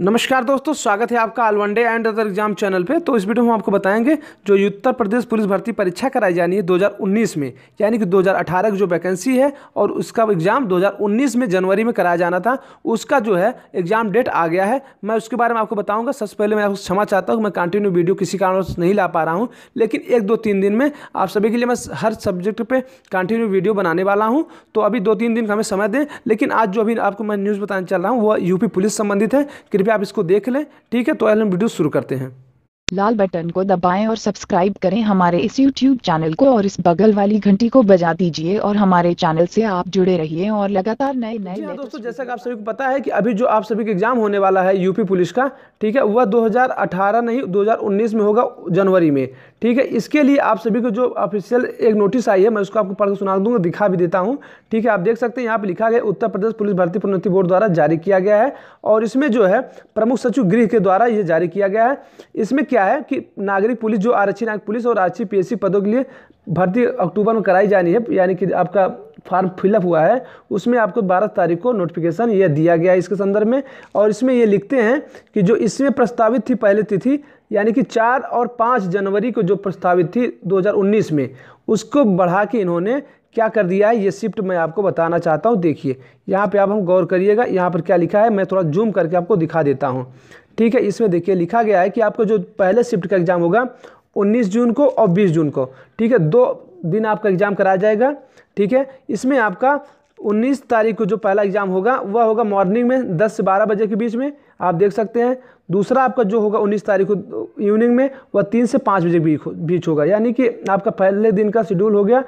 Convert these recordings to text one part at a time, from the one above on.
नमस्कार दोस्तों स्वागत है आपका one day and other exam channel पे तो इस वीडियो में हम आपको बताएंगे जो उत्तर प्रदेश पुलिस भर्ती परीक्षा कराई जानी है 2019 में यानी कि 2018 की जो वैकेंसी है और उसका एग्ज़ाम 2019 में जनवरी में कराया जाना था उसका जो है एग्ज़ाम डेट आ गया है मैं उसके बारे में आपको बताऊँगा सबसे पहले मैं आपको क्षमा चाहता हूँ मैं कंटिन्यू वीडियो किसी कारण नहीं ला पा रहा हूँ लेकिन एक दो तीन दिन में आप सभी के लिए मैं हर सब्जेक्ट पर कंटिन्यू वीडियो बनाने वाला हूँ तो अभी दो तीन दिन का हमें समय दें लेकिन आज जो अभी आपको मैं न्यूज़ बताने चल रहा हूँ वह यूपी पुलिस संबंधित है कृपया आप इसको देख लें ठीक है तो एलम वीडियो शुरू करते हैं लाल बटन को दबाएं और सब्सक्राइब करें हमारे इस YouTube चैनल को और इस बगल वाली घंटी को बजा दीजिए और हमारे चैनल से आप जुड़े रहिए और लगातार नए नए हाँ दोस्तों जैसा कि आप सभी को पता है कि अभी जो आप सभी का एग्जाम होने वाला है यूपी पुलिस का ठीक है वह 2018 नहीं 2019 में होगा जनवरी में ठीक है इसके लिए आप सभी को जो ऑफिशियल एक नोटिस आई है मैं उसको आपको पढ़ कर सुना दूंगा दिखा भी देता हूँ ठीक है आप देख सकते हैं यहाँ पर लिखा गया उत्तर प्रदेश पुलिस भर्ती प्रोन्नति बोर्ड द्वारा जारी किया गया है और इसमें जो है प्रमुख सचिव गृह के द्वारा ये जारी किया गया है इसमें क्या है कि नागरिक पुलिस जो आरक्षी नागरिक पुलिस और आरक्षी पी पदों के लिए भर्ती अक्टूबर में कराई जानी है यानी कि आपका फॉर्म फिलअप हुआ है उसमें आपको बारह तारीख को नोटिफिकेशन यह दिया गया है इसके संदर्भ में और इसमें ये लिखते हैं कि जो इसमें प्रस्तावित थी पहले तिथि यानी कि चार और पाँच जनवरी को जो प्रस्तावित थी 2019 में उसको बढ़ा के इन्होंने क्या कर दिया है ये शिफ्ट मैं आपको बताना चाहता हूँ देखिए यहाँ पे आप हम गौर करिएगा यहाँ पर क्या लिखा है मैं थोड़ा जूम करके आपको दिखा देता हूँ ठीक है इसमें देखिए लिखा गया है कि आपको जो पहले शिफ्ट का एग्ज़ाम होगा 19 जून को और 20 जून को ठीक है दो दिन आपका एग्ज़ाम कराया जाएगा ठीक है इसमें आपका 19 तारीख को जो पहला एग्ज़ाम होगा वह होगा मॉर्निंग में 10 से 12 बजे के बीच में आप देख सकते हैं दूसरा आपका जो होगा उन्नीस तारीख को इवनिंग में वह तीन से पाँच बजे बीच बीच होगा यानी कि आपका पहले दिन का शेड्यूल हो गया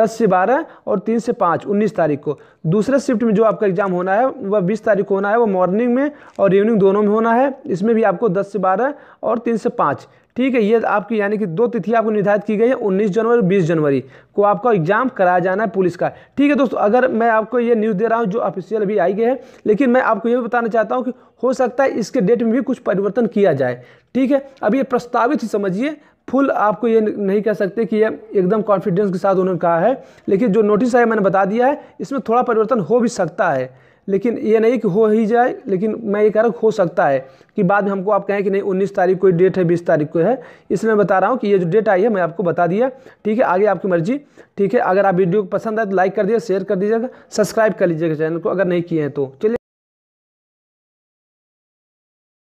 दस से बारह और तीन से पाँच उन्नीस तारीख को दूसरे शिफ्ट में जो आपका एग्ज़ाम होना है वह बीस तारीख को होना है वो मॉर्निंग में और इवनिंग दोनों में होना है इसमें भी आपको दस से बारह और तीन से पाँच ठीक है ये आपकी यानी कि दो तिथि आपको निर्धारित की गई है 19 जनवरी और 20 जनवरी को आपका एग्जाम कराया जाना है पुलिस का ठीक है दोस्तों अगर मैं आपको ये न्यूज़ दे रहा हूँ जो ऑफिशियल अभी आई गई है लेकिन मैं आपको ये भी बताना चाहता हूँ कि हो सकता सकता है इसके डेट में भी कुछ परिवर्तन किया जाए ठीक है अब ये प्रस्तावित ही समझिए फुल आपको ये नहीं कह सकते कि ये एकदम कॉन्फिडेंस के साथ उन्होंने कहा है लेकिन जो नोटिस आया मैंने बता दिया है इसमें थोड़ा परिवर्तन हो भी सकता है लेकिन ये नहीं कि हो ही जाए लेकिन मैं ये कह रहा हूँ हो सकता है कि बाद में हमको आप कहें कि नहीं 19 तारीख को डेट है 20 तारीख को है इसलिए मैं बता रहा हूँ कि ये जो डेट आई है मैं आपको बता दिया ठीक है आगे आपकी मर्जी ठीक है अगर आप वीडियो को पसंद आए तो लाइक कर दीजिए शेयर कर दीजिएगा सब्सक्राइब कर लीजिएगा चैनल को अगर नहीं किए हैं तो चलिए